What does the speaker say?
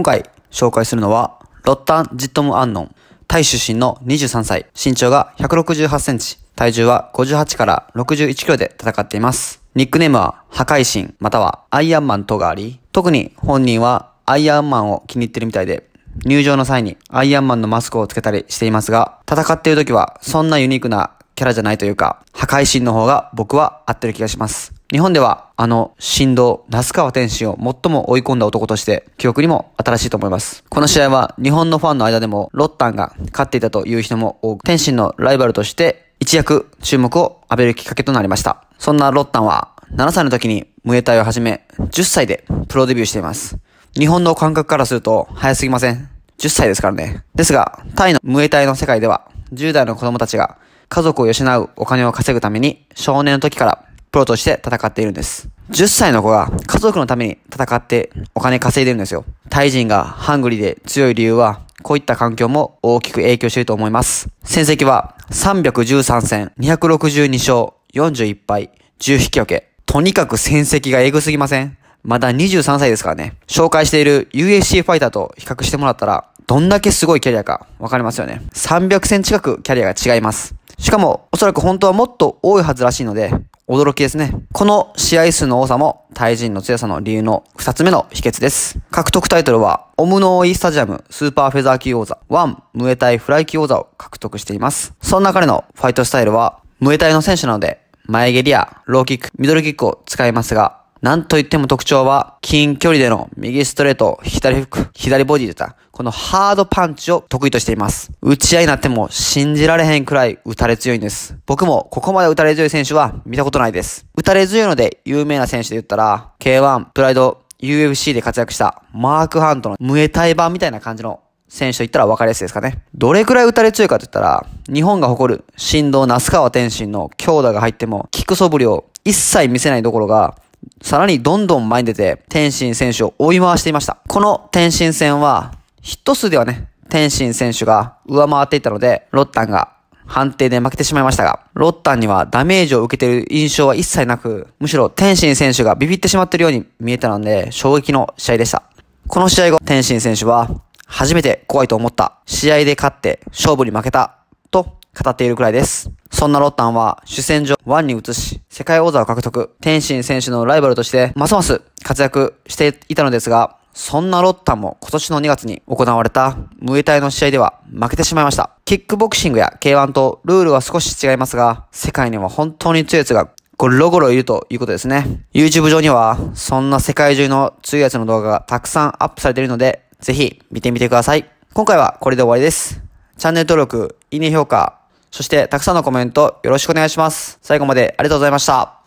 今回紹介するのは、ロッタン・ジットム・アンノン。タイ出身の23歳。身長が168センチ。体重は58から61キロで戦っています。ニックネームは破壊神またはアイアンマン等があり、特に本人はアイアンマンを気に入ってるみたいで、入場の際にアイアンマンのマスクをつけたりしていますが、戦っている時はそんなユニークなキャラじゃないというか、破壊神の方が僕は合ってる気がします。日本では、あの、神道、那須川天心を最も追い込んだ男として、記憶にも新しいと思います。この試合は、日本のファンの間でも、ロッタンが勝っていたという人も多く、天心のライバルとして、一躍注目を浴びるきっかけとなりました。そんなロッタンは、7歳の時にムエタイを始め、10歳でプロデビューしています。日本の感覚からすると、早すぎません。10歳ですからね。ですが、タイのムエタイの世界では、10代の子供たちが、家族を養うお金を稼ぐために、少年の時からプロとして戦っているんです。10歳の子が家族のために戦ってお金稼いでるんですよ。タイ人がハングリーで強い理由は、こういった環境も大きく影響していると思います。戦績は313戦、262勝、41敗、10引き分け。とにかく戦績がエグすぎませんまだ23歳ですからね。紹介している u s c ファイターと比較してもらったら、どんだけすごいキャリアかわかりますよね。300戦近くキャリアが違います。しかも、おそらく本当はもっと多いはずらしいので、驚きですね。この試合数の多さもタイ人の強さの理由の2つ目の秘訣です。獲得タイトルは、オムノーイスタジアムスーパーフェザー級王座、ワン、ムエタイフライ級王座を獲得しています。その中でのファイトスタイルは、ムエタイの選手なので、前蹴りやローキック、ミドルキックを使いますが、なんといっても特徴は、近距離での右ストレート、左フック、左ボディでた、このハードパンチを得意としています。打ち合いになっても信じられへんくらい打たれ強いんです。僕もここまで打たれ強い選手は見たことないです。打たれ強いので有名な選手で言ったら、K1、プライド、UFC で活躍したマーク・ハントのムエタイ版みたいな感じの選手と言ったら分かりやすいですかね。どれくらい打たれ強いかと言ったら、日本が誇る振動那須川天心の強打が入っても、キックそぶりを一切見せないどころが、さらにどんどん前に出て、天心選手を追い回していました。この天心戦は、ヒット数ではね、天心選手が上回っていたので、ロッタンが判定で負けてしまいましたが、ロッタンにはダメージを受けている印象は一切なく、むしろ天心選手がビビってしまっているように見えたので、衝撃の試合でした。この試合後、天心選手は、初めて怖いと思った。試合で勝って勝負に負けた。と語っているくらいです。そんなロッタンは主戦場1に移し、世界王座を獲得。天心選手のライバルとして、ますます活躍していたのですが、そんなロッタンも今年の2月に行われたムエタイの試合では負けてしまいました。キックボクシングや K1 とルールは少し違いますが、世界には本当に強いやつがゴロゴロいるということですね。YouTube 上には、そんな世界中の強いやつの動画がたくさんアップされているので、ぜひ見てみてください。今回はこれで終わりです。チャンネル登録、いいね評価、そしてたくさんのコメントよろしくお願いします。最後までありがとうございました。